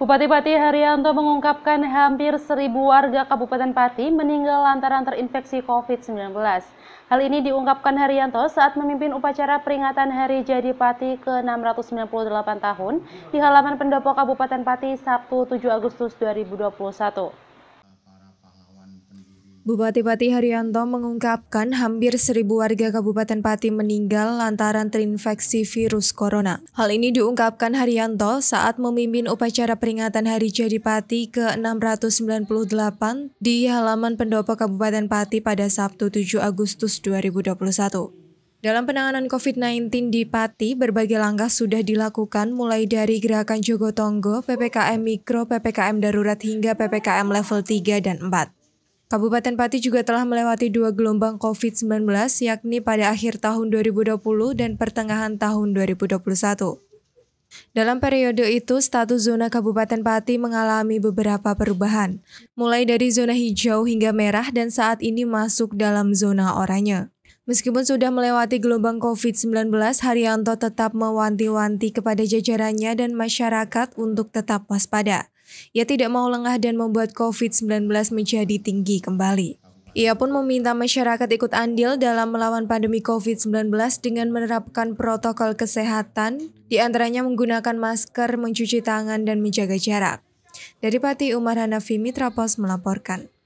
Bupati Pati Haryanto mengungkapkan hampir seribu warga Kabupaten Pati meninggal lantaran terinfeksi COVID-19. Hal ini diungkapkan Haryanto saat memimpin upacara peringatan Hari Jadi Pati ke-698 tahun di halaman pendopo Kabupaten Pati Sabtu 7 Agustus 2021. Bupati Pati Haryanto mengungkapkan hampir seribu warga Kabupaten Pati meninggal lantaran terinfeksi virus corona. Hal ini diungkapkan Haryanto saat memimpin upacara peringatan Hari Jadi Pati ke-698 di halaman pendopo Kabupaten Pati pada Sabtu 7 Agustus 2021. Dalam penanganan COVID-19 di Pati, berbagai langkah sudah dilakukan mulai dari gerakan Jogotongo, PPKM Mikro, PPKM Darurat hingga PPKM Level 3 dan 4. Kabupaten Pati juga telah melewati dua gelombang COVID-19 yakni pada akhir tahun 2020 dan pertengahan tahun 2021. Dalam periode itu, status zona Kabupaten Pati mengalami beberapa perubahan, mulai dari zona hijau hingga merah dan saat ini masuk dalam zona oranye. Meskipun sudah melewati gelombang COVID-19, Haryanto tetap mewanti-wanti kepada jajarannya dan masyarakat untuk tetap waspada. Ia tidak mau lengah dan membuat COVID-19 menjadi tinggi kembali. Ia pun meminta masyarakat ikut andil dalam melawan pandemi COVID-19 dengan menerapkan protokol kesehatan, diantaranya menggunakan masker, mencuci tangan, dan menjaga jarak. Dari Pati Umar Hanafi Mitra Pos melaporkan.